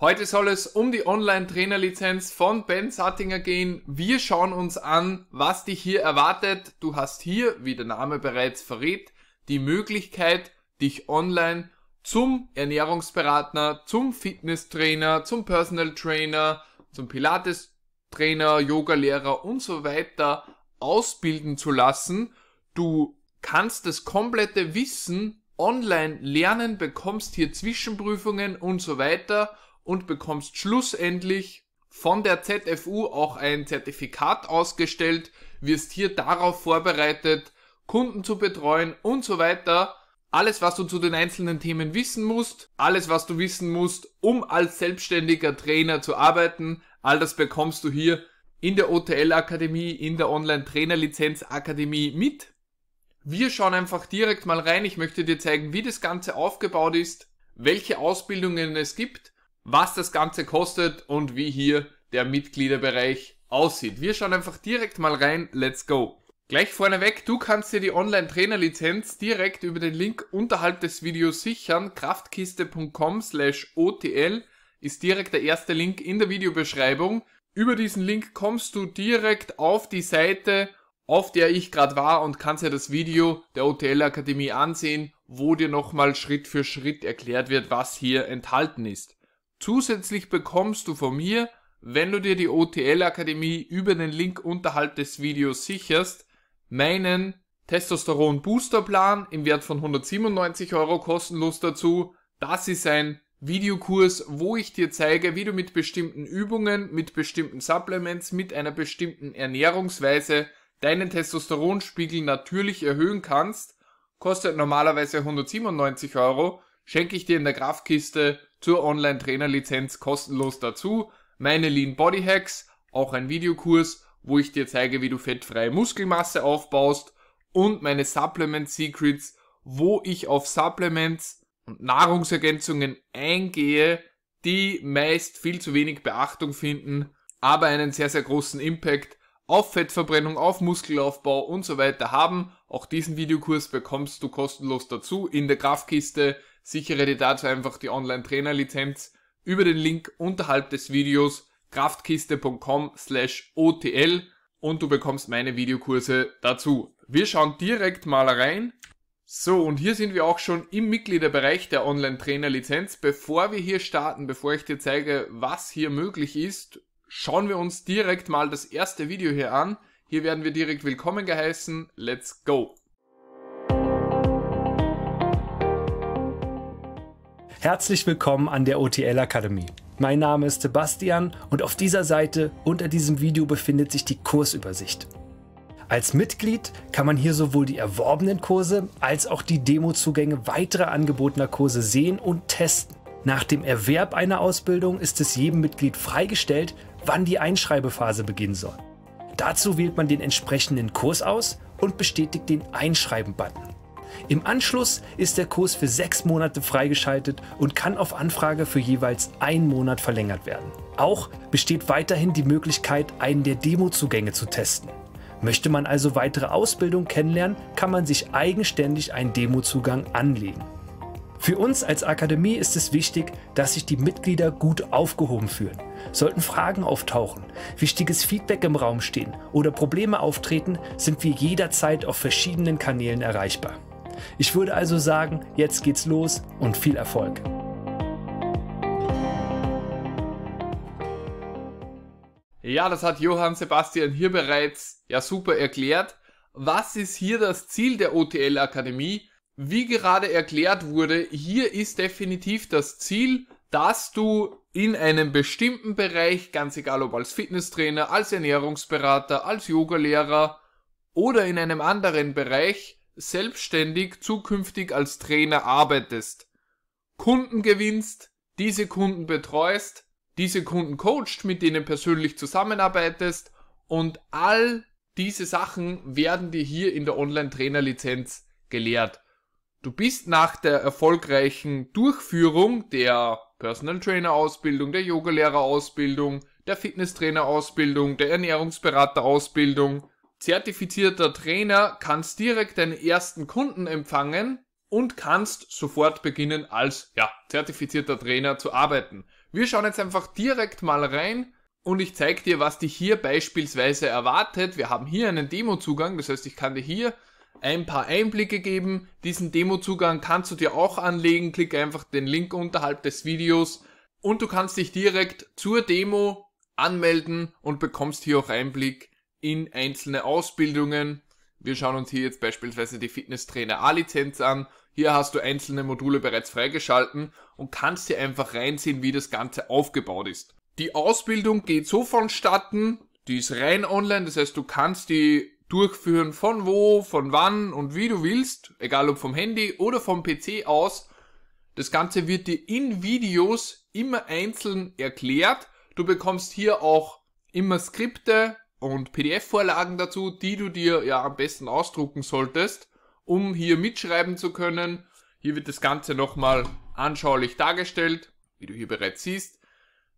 Heute soll es um die Online-Trainerlizenz von Ben Sattinger gehen. Wir schauen uns an, was dich hier erwartet. Du hast hier, wie der Name bereits verrät, die Möglichkeit, dich online zum Ernährungsberater, zum Fitnesstrainer, zum Personal Trainer, zum Pilates-Trainer, Yoga-Lehrer und so weiter ausbilden zu lassen. Du kannst das komplette Wissen online lernen, bekommst hier Zwischenprüfungen und so weiter und bekommst schlussendlich von der ZFU auch ein Zertifikat ausgestellt, wirst hier darauf vorbereitet, Kunden zu betreuen und so weiter. Alles, was du zu den einzelnen Themen wissen musst, alles, was du wissen musst, um als selbstständiger Trainer zu arbeiten, all das bekommst du hier in der OTL Akademie, in der Online Trainer Lizenz Akademie mit. Wir schauen einfach direkt mal rein. Ich möchte dir zeigen, wie das Ganze aufgebaut ist, welche Ausbildungen es gibt was das Ganze kostet und wie hier der Mitgliederbereich aussieht. Wir schauen einfach direkt mal rein. Let's go. Gleich vorneweg, du kannst dir die Online-Trainer-Lizenz direkt über den Link unterhalb des Videos sichern. Kraftkiste.com slash OTL ist direkt der erste Link in der Videobeschreibung. Über diesen Link kommst du direkt auf die Seite, auf der ich gerade war und kannst dir das Video der OTL Akademie ansehen, wo dir nochmal Schritt für Schritt erklärt wird, was hier enthalten ist. Zusätzlich bekommst du von mir, wenn du dir die OTL Akademie über den Link unterhalb des Videos sicherst, meinen Testosteron Booster Plan im Wert von 197 Euro kostenlos dazu. Das ist ein Videokurs, wo ich dir zeige, wie du mit bestimmten Übungen, mit bestimmten Supplements, mit einer bestimmten Ernährungsweise deinen Testosteronspiegel natürlich erhöhen kannst. Kostet normalerweise 197 Euro schenke ich dir in der Grafkiste zur Online-Trainer-Lizenz kostenlos dazu. Meine Lean Body Hacks, auch ein Videokurs, wo ich dir zeige, wie du fettfreie Muskelmasse aufbaust und meine Supplement Secrets, wo ich auf Supplements und Nahrungsergänzungen eingehe, die meist viel zu wenig Beachtung finden, aber einen sehr, sehr großen Impact auf Fettverbrennung, auf Muskelaufbau und so weiter haben. Auch diesen Videokurs bekommst du kostenlos dazu in der Kraftkiste. Sichere dir dazu einfach die Online-Trainer-Lizenz über den Link unterhalb des Videos kraftkiste.com/otl slash und du bekommst meine Videokurse dazu. Wir schauen direkt mal rein. So, und hier sind wir auch schon im Mitgliederbereich der Online-Trainer-Lizenz. Bevor wir hier starten, bevor ich dir zeige, was hier möglich ist, schauen wir uns direkt mal das erste Video hier an. Hier werden wir direkt willkommen geheißen. Let's go! Herzlich willkommen an der OTL Akademie. Mein Name ist Sebastian und auf dieser Seite unter diesem Video befindet sich die Kursübersicht. Als Mitglied kann man hier sowohl die erworbenen Kurse als auch die Demozugänge weiterer angebotener Kurse sehen und testen. Nach dem Erwerb einer Ausbildung ist es jedem Mitglied freigestellt, wann die Einschreibephase beginnen soll. Dazu wählt man den entsprechenden Kurs aus und bestätigt den Einschreiben-Button. Im Anschluss ist der Kurs für sechs Monate freigeschaltet und kann auf Anfrage für jeweils einen Monat verlängert werden. Auch besteht weiterhin die Möglichkeit, einen der Demozugänge zu testen. Möchte man also weitere Ausbildung kennenlernen, kann man sich eigenständig einen Demozugang anlegen. Für uns als Akademie ist es wichtig, dass sich die Mitglieder gut aufgehoben fühlen. Sollten Fragen auftauchen, wichtiges Feedback im Raum stehen oder Probleme auftreten, sind wir jederzeit auf verschiedenen Kanälen erreichbar. Ich würde also sagen, jetzt geht's los und viel Erfolg. Ja, das hat Johann Sebastian hier bereits ja super erklärt. Was ist hier das Ziel der OTL Akademie? Wie gerade erklärt wurde, hier ist definitiv das Ziel, dass du in einem bestimmten Bereich, ganz egal ob als Fitnesstrainer, als Ernährungsberater, als Yogalehrer oder in einem anderen Bereich, selbstständig zukünftig als Trainer arbeitest, Kunden gewinnst, diese Kunden betreust, diese Kunden coacht, mit denen persönlich zusammenarbeitest und all diese Sachen werden dir hier in der Online-Trainer-Lizenz gelehrt. Du bist nach der erfolgreichen Durchführung der Personal Trainer Ausbildung, der Yogalehrer-Ausbildung, der Fitnesstrainer Ausbildung, der Ernährungsberater Ausbildung zertifizierter Trainer, kannst direkt deinen ersten Kunden empfangen und kannst sofort beginnen als ja, zertifizierter Trainer zu arbeiten. Wir schauen jetzt einfach direkt mal rein und ich zeige dir, was dich hier beispielsweise erwartet. Wir haben hier einen Demozugang, das heißt, ich kann dir hier ein paar Einblicke geben. Diesen Demozugang kannst du dir auch anlegen. Klick einfach den Link unterhalb des Videos und du kannst dich direkt zur Demo anmelden und bekommst hier auch Einblick in einzelne Ausbildungen. Wir schauen uns hier jetzt beispielsweise die Fitnesstrainer A-Lizenz an. Hier hast du einzelne Module bereits freigeschalten und kannst dir einfach reinsehen, wie das Ganze aufgebaut ist. Die Ausbildung geht so vonstatten, die ist rein online, das heißt du kannst die durchführen von wo, von wann und wie du willst, egal ob vom Handy oder vom PC aus. Das Ganze wird dir in Videos immer einzeln erklärt. Du bekommst hier auch immer Skripte, und PDF-Vorlagen dazu, die du dir ja am besten ausdrucken solltest, um hier mitschreiben zu können. Hier wird das Ganze nochmal anschaulich dargestellt, wie du hier bereits siehst.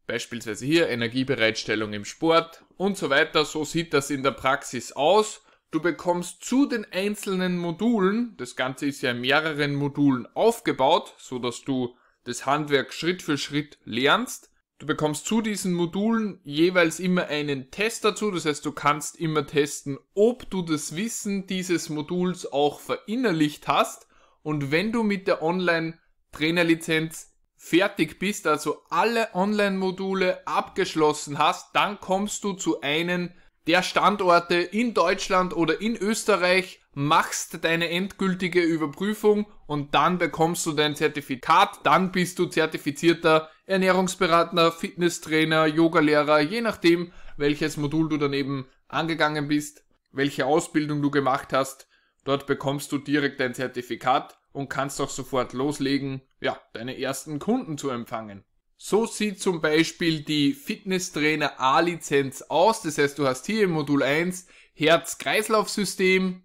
Beispielsweise hier Energiebereitstellung im Sport und so weiter. So sieht das in der Praxis aus. Du bekommst zu den einzelnen Modulen, das Ganze ist ja in mehreren Modulen aufgebaut, so dass du das Handwerk Schritt für Schritt lernst, Du bekommst zu diesen Modulen jeweils immer einen Test dazu, das heißt du kannst immer testen, ob du das Wissen dieses Moduls auch verinnerlicht hast und wenn du mit der Online-Trainerlizenz fertig bist, also alle Online-Module abgeschlossen hast, dann kommst du zu einem der Standorte in Deutschland oder in Österreich machst deine endgültige Überprüfung und dann bekommst du dein Zertifikat. Dann bist du zertifizierter Ernährungsberater, Fitnesstrainer, Yogalehrer, je nachdem, welches Modul du daneben angegangen bist, welche Ausbildung du gemacht hast. Dort bekommst du direkt dein Zertifikat und kannst auch sofort loslegen, ja, deine ersten Kunden zu empfangen. So sieht zum Beispiel die Fitnesstrainer A-Lizenz aus. Das heißt, du hast hier im Modul 1 Herz-Kreislauf-System,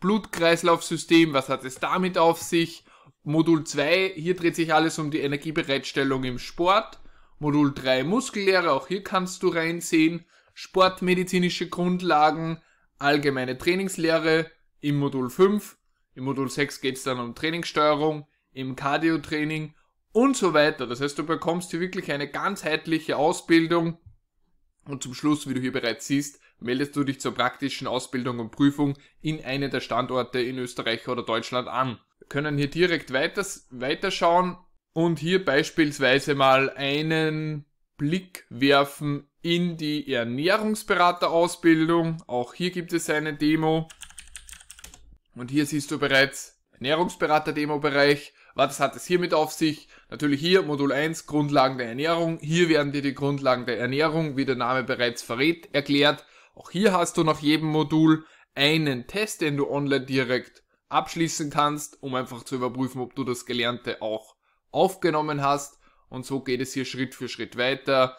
Blutkreislaufsystem, was hat es damit auf sich? Modul 2, hier dreht sich alles um die Energiebereitstellung im Sport. Modul 3 Muskellehre, auch hier kannst du reinsehen. Sportmedizinische Grundlagen, allgemeine Trainingslehre im Modul 5. Im Modul 6 geht es dann um Trainingssteuerung, im Cardio-Training und so weiter. Das heißt, du bekommst hier wirklich eine ganzheitliche Ausbildung und zum Schluss, wie du hier bereits siehst, meldest du dich zur praktischen Ausbildung und Prüfung in einem der Standorte in Österreich oder Deutschland an. Wir können hier direkt weiters, weiterschauen und hier beispielsweise mal einen Blick werfen in die Ernährungsberaterausbildung. Auch hier gibt es eine Demo. Und hier siehst du bereits Ernährungsberater-Demo-Bereich was hat es hiermit auf sich? Natürlich hier Modul 1 Grundlagen der Ernährung. Hier werden dir die Grundlagen der Ernährung, wie der Name bereits verrät, erklärt. Auch hier hast du nach jedem Modul einen Test, den du online direkt abschließen kannst, um einfach zu überprüfen, ob du das Gelernte auch aufgenommen hast. Und so geht es hier Schritt für Schritt weiter.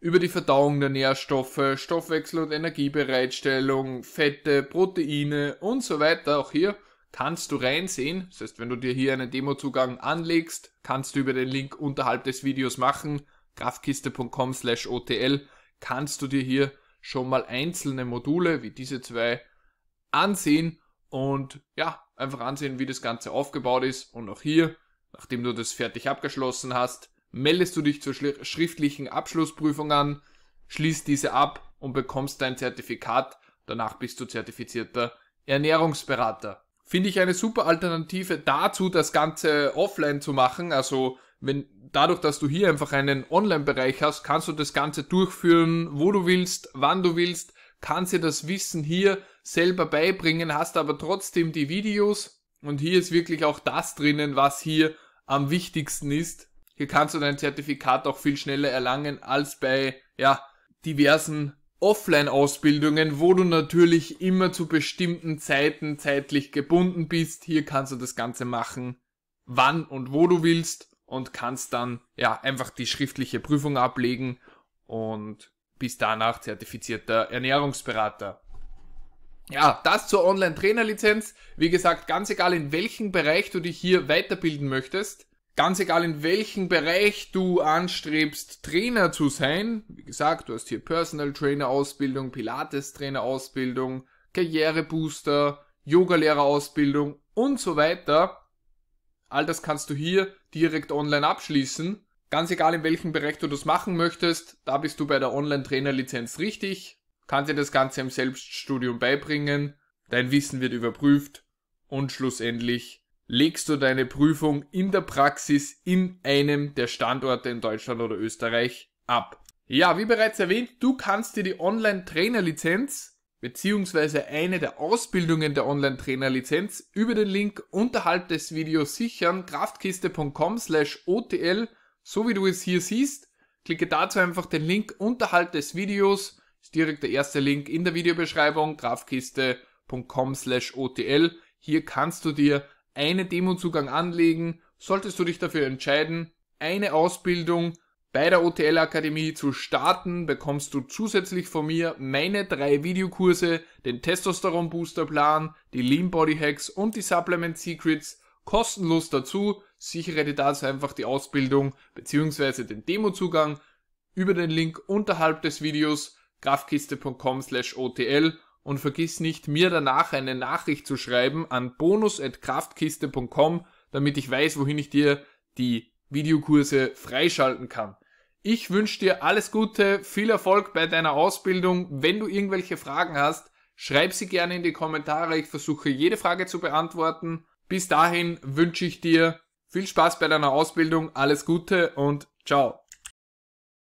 Über die Verdauung der Nährstoffe, Stoffwechsel und Energiebereitstellung, Fette, Proteine und so weiter. Auch hier kannst du reinsehen. Das heißt, wenn du dir hier einen Demozugang anlegst, kannst du über den Link unterhalb des Videos machen, graphkiste.com slash otl, kannst du dir hier schon mal einzelne Module wie diese zwei ansehen und ja, einfach ansehen, wie das Ganze aufgebaut ist. Und auch hier, nachdem du das fertig abgeschlossen hast, meldest du dich zur schriftlichen Abschlussprüfung an, schließt diese ab und bekommst dein Zertifikat. Danach bist du zertifizierter Ernährungsberater. Finde ich eine super Alternative dazu, das Ganze offline zu machen. Also wenn dadurch, dass du hier einfach einen Online-Bereich hast, kannst du das Ganze durchführen, wo du willst, wann du willst, kannst dir das Wissen hier selber beibringen, hast aber trotzdem die Videos und hier ist wirklich auch das drinnen, was hier am wichtigsten ist. Hier kannst du dein Zertifikat auch viel schneller erlangen als bei ja, diversen Offline-Ausbildungen, wo du natürlich immer zu bestimmten Zeiten zeitlich gebunden bist. Hier kannst du das Ganze machen, wann und wo du willst und kannst dann ja einfach die schriftliche Prüfung ablegen und bist danach zertifizierter Ernährungsberater. Ja, das zur Online-Trainer-Lizenz. Wie gesagt, ganz egal in welchem Bereich du dich hier weiterbilden möchtest ganz egal in welchem Bereich du anstrebst, Trainer zu sein, wie gesagt, du hast hier Personal Trainer Ausbildung, Pilates Trainer Ausbildung, Karrierebooster, Yogalehrer Ausbildung und so weiter. All das kannst du hier direkt online abschließen. Ganz egal in welchem Bereich du das machen möchtest, da bist du bei der Online Trainer Lizenz richtig. Kannst dir das Ganze im Selbststudium beibringen. Dein Wissen wird überprüft und schlussendlich legst du deine Prüfung in der Praxis in einem der Standorte in Deutschland oder Österreich ab. Ja, wie bereits erwähnt, du kannst dir die Online-Trainer-Lizenz beziehungsweise eine der Ausbildungen der Online-Trainer-Lizenz über den Link unterhalb des Videos sichern, kraftkiste.com slash otl, so wie du es hier siehst. Klicke dazu einfach den Link unterhalb des Videos, ist direkt der erste Link in der Videobeschreibung, kraftkiste.com slash otl. Hier kannst du dir einen Demozugang anlegen, solltest du dich dafür entscheiden, eine Ausbildung bei der OTL Akademie zu starten, bekommst du zusätzlich von mir meine drei Videokurse, den Testosteron Booster Plan, die Lean Body Hacks und die Supplement Secrets kostenlos dazu. Sichere dir dazu einfach die Ausbildung bzw. den Demozugang über den Link unterhalb des Videos grafkiste.com/otl und vergiss nicht, mir danach eine Nachricht zu schreiben an bonus.kraftkiste.com, damit ich weiß, wohin ich dir die Videokurse freischalten kann. Ich wünsche dir alles Gute, viel Erfolg bei deiner Ausbildung. Wenn du irgendwelche Fragen hast, schreib sie gerne in die Kommentare. Ich versuche jede Frage zu beantworten. Bis dahin wünsche ich dir viel Spaß bei deiner Ausbildung, alles Gute und ciao.